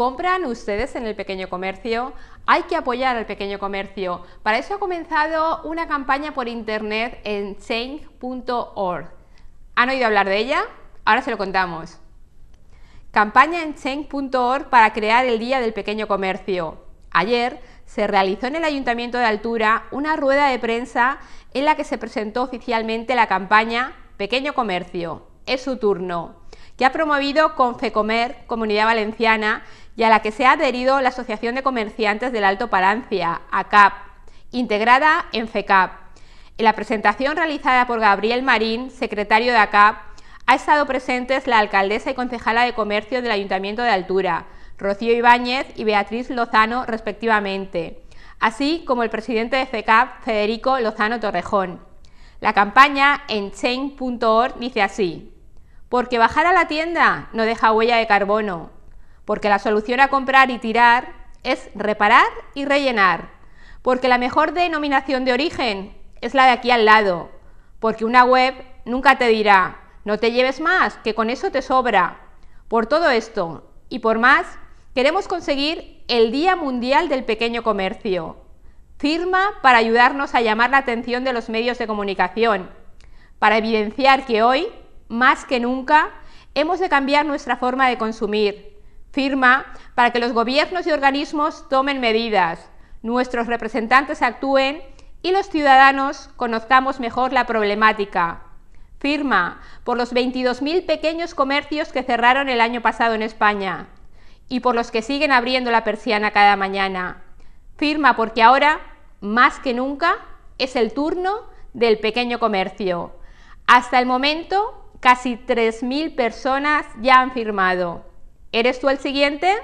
¿Compran ustedes en el pequeño comercio? Hay que apoyar al pequeño comercio. Para eso ha comenzado una campaña por internet en change.org. ¿Han oído hablar de ella? Ahora se lo contamos. Campaña en change.org para crear el Día del Pequeño Comercio. Ayer se realizó en el Ayuntamiento de Altura una rueda de prensa en la que se presentó oficialmente la campaña Pequeño Comercio. Es su turno, que ha promovido Confecomer Comunidad Valenciana y a la que se ha adherido la Asociación de Comerciantes del Alto Palancia, ACAP, integrada en FECAP. En la presentación realizada por Gabriel Marín, secretario de ACAP, ha estado presentes la alcaldesa y concejala de comercio del Ayuntamiento de Altura, Rocío Ibáñez y Beatriz Lozano, respectivamente, así como el presidente de FECAP, Federico Lozano Torrejón. La campaña en chain.org dice así, porque bajar a la tienda no deja huella de carbono, porque la solución a comprar y tirar es reparar y rellenar, porque la mejor denominación de origen es la de aquí al lado, porque una web nunca te dirá, no te lleves más, que con eso te sobra. Por todo esto y por más, queremos conseguir el Día Mundial del Pequeño Comercio. Firma para ayudarnos a llamar la atención de los medios de comunicación, para evidenciar que hoy, más que nunca, hemos de cambiar nuestra forma de consumir, Firma para que los gobiernos y organismos tomen medidas, nuestros representantes actúen y los ciudadanos conozcamos mejor la problemática. Firma por los 22.000 pequeños comercios que cerraron el año pasado en España y por los que siguen abriendo la persiana cada mañana. Firma porque ahora, más que nunca, es el turno del pequeño comercio. Hasta el momento, casi 3.000 personas ya han firmado. ¿Eres tú el siguiente?